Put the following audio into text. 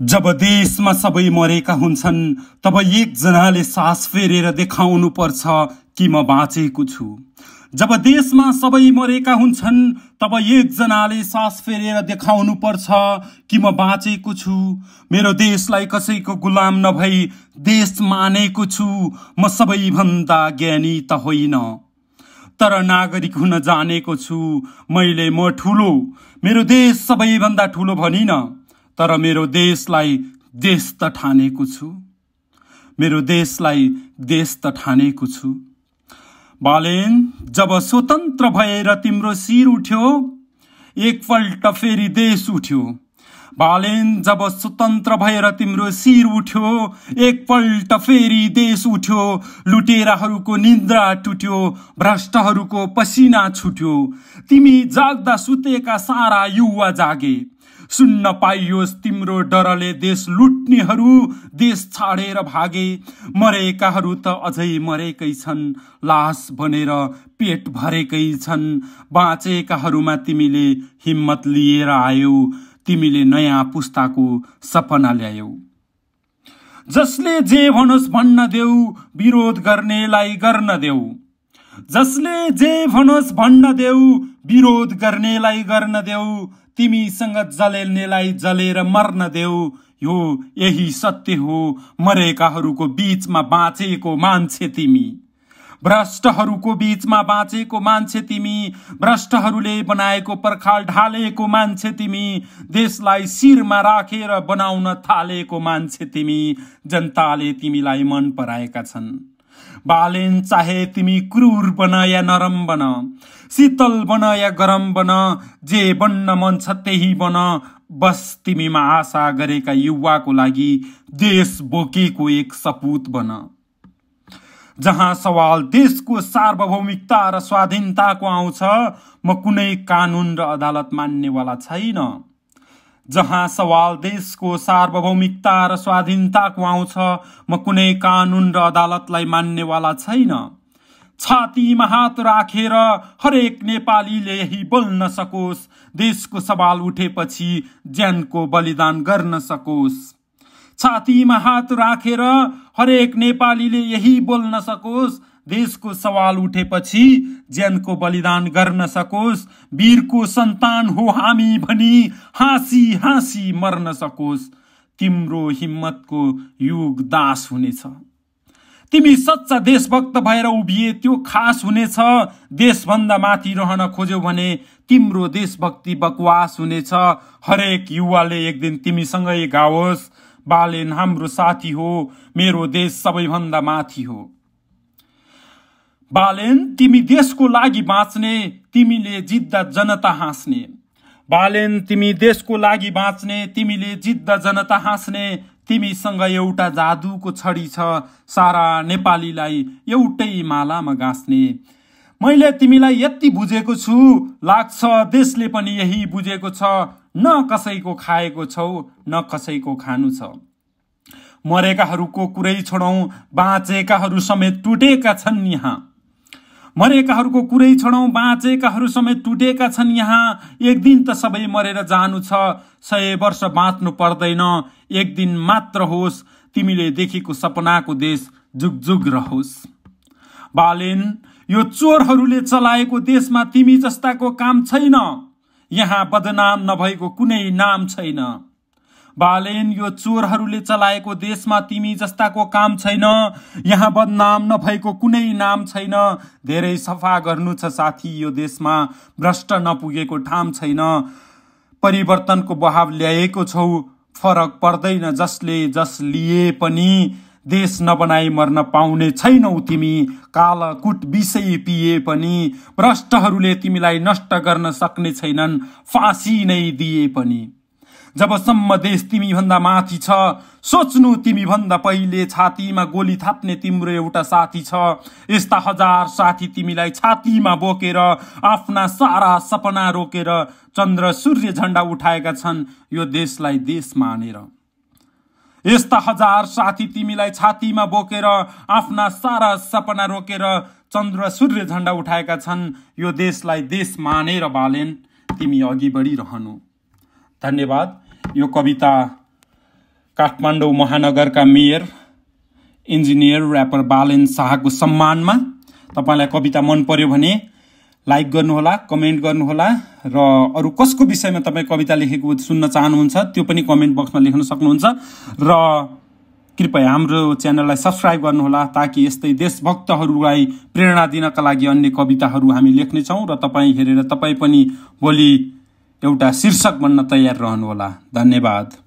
जब देशमा सबै मरेका हुन्छन् तब एकजनाले सास फेरेर देखाउनु पर्छ कि म बाँचेको छु जब देशमा सबै मरेका हुन्छन् तब एकजनाले सास फेरेर देखाउनु पर्छ कि म बाँचेको छु मेरो देशलाई कसैको गुलाम नभई देश मानेको छु म सबैभन्दा ज्ञानी त होइन तर नागरिक हुन जानेको छु मैले म ठुलो मेरो देश सबैभन्दा ठुलो भनिनँ तर मेरो देशलाई देश त ठानेको छु मेरो देशलाई देश त ठानेको छु बालेन जब स्वतन्त्र भएर तिम्रो शिर उठ्यो एकपल्ट फेरि देश उठ्यो बालेन जब स्वतन्त्र भएर तिम्रो शिर उठ्यो एकपल्ट फेरि देश उठ्यो लुटेराहरूको निन्द्रा टुट्यो भ्रष्टहरूको पसिना छुट्यो तिमी जाग्दा सुतेका सारा युवा जागे सुन्न पाइयोस् तिम्रो डरले देश लुट्नेहरू देश छाडेर भागे मरेकाहरू त अझै मरेकै छन् लास बनेर पेट भरेकै छन् बाँचेकाहरूमा तिमीले हिम्मत लिएर आयौ तिमीले नयाँ पुस्ताको सपना ल्यायौ जसले जे भनोस् भन्न देऊ विरोध गर्नेलाई गर्न देऊ जसले जे भनोस् भन्न देऊ विरोध गर्नेलाई गर्न देऊ तिमीसँग जलेनेलाई जलेर मर्न देऊ यो यही सत्य हो मरेकाहरूको बीचमा बाँचेको मान्छे तिमी भ्रष्टहरूको बीचमा बाँचेको मान्छे तिमी भ्रष्टहरूले बनाएको पर्खाल ढालेको मान्छे तिमी देशलाई शिरमा राखेर रा बनाउन थालेको मान्छे तिमी जनताले तिमीलाई मन पराएका छन् बालेन चाहे तिमी क्रूर बन या नरम बन शीतल बन या गरम बन जे बन्न मन छ त्यही बन बस तिमीमा आशा गरेका युवाको लागि देश बोकेको एक सपुत बन जहाँ सवाल देशको सार्वभौमिकता र स्वाधीनताको आउँछ म कुनै कानुन र अदालत मान्नेवाला छैन जहाँ सवाल देशको सार्वभौमिकता र स्वाधीनताको आउँछ म कुनै कानुन र अदालतलाई मान्नेवाला छैन छातीमा हात राखेर हरेक नेपालीले यही बोल्न सकोस् देशको सवाल उठेपछि ज्यानको बलिदान गर्न सकोस् छातीमा हात राखेर हरेक नेपालीले यही बोल्न सकोस् देशको सवाल उठेपछि ज्यानको बलिदान गर्न सकोस् वीरको सन्तान हो हामी भनी हाँसी हाँसी मर्न सकोस् तिम्रो हिम्मतको युग दास हुनेछ तिमी सच्चा देशभक्त भएर उभिए त्यो खास हुनेछ देशभन्दा माथि रहन खोज्यौ भने तिम्रो देशभक्ति बकवास हुनेछ हरेक युवाले एक दिन तिमीसँगै गाओस् बालेन हाम्रो साथी हो मेरो देश सबैभन्दा माथि हो बालेन तिमी देशको लागि बाँच्ने तिमीले जित्दा जनता हाँस्ने बालेन तिमी देशको लागि बाँच्ने तिमीले जित्दा जनता हाँस्ने तिमीसँग एउटा जादुको छडी छ सारा नेपालीलाई एउटै मालामा गाँच्ने मैले तिमीलाई यति बुझेको छु लाग्छ देशले पनि यही बुझेको छ न कसैको खाएको छौ न कसैको खानु छ मरेकाहरूको कुरै छोडौँ बाँचेकाहरू समेत टुटेका छन् यहाँ मरेकाहरूको कुरै छडौँ बाँचेकाहरू समेत टुटेका छन् यहाँ एक दिन त सबै मरेर जानु छ सय वर्ष बाँच्नु पर्दैन एक दिन मात्र होस् तिमीले देखेको सपनाको देश जुगजुग रहोस् बालेन यो चोरहरूले चलाएको देशमा तिमी जस्ताको काम छैन यहाँ बदनाम नभएको कुनै नाम छैन बालेन यो चोरहरूले चलाएको देशमा तिमी जस्ताको काम छैन यहाँ बदनाम नभएको कुनै नाम छैन धेरै सफा गर्नु छ साथी यो देशमा भ्रष्ट नपुगेको ठाम छैन परिवर्तनको बहाव ल्याएको छौ फरक पर्दैन जसले जस लिए पनि देश नबनाई मर्न पाउने छैनौ तिमी कालकुट विषय पिए पनि भ्रष्टहरूले तिमीलाई नष्ट गर्न सक्ने छैनन् फाँसी नै दिए पनि जबसम्म देश तिमीभन्दा माथि छ सोच्नु तिमीभन्दा पहिले छातीमा गोली थाप्ने तिम्रो एउटा साथी छ यस्ता हजार साथी तिमीलाई छातीमा बोकेर आफ्ना सारा सपना रोकेर चन्द्र सूर्य झन्डा उठाएका छन् यो देशलाई देश मानेर यस्ता हजार साथी तिमीलाई छातीमा बोकेर आफ्ना सारा सपना रोकेर चन्द्र सूर्य झन्डा उठाएका छन् यो देशलाई देश मानेर बालेन तिमी अघि बढिरहनु धन्यवाद यो कविता काठमाडौँ महानगरका मेयर इन्जिनियर ऱ्यापर बालेन शाहको सम्मानमा तपाईँलाई कविता मन पर्यो भने लाइक गर्नुहोला कमेन्ट गर्नुहोला र अरू कसको विषयमा तपाईँ कविता लेखेको सुन्न चाहनुहुन्छ त्यो पनि कमेन्ट बक्समा लेख्न सक्नुहुन्छ र कृपया हाम्रो च्यानललाई सब्सक्राइब गर्नुहोला ताकि यस्तै देशभक्तहरूलाई प्रेरणा दिनका लागि अन्य कविताहरू हामी लेख्नेछौँ र तपाईँ हेरेर तपाईँ पनि भोलि एउटा शीर्षक बन्न तयार रहनुहोला धन्यवाद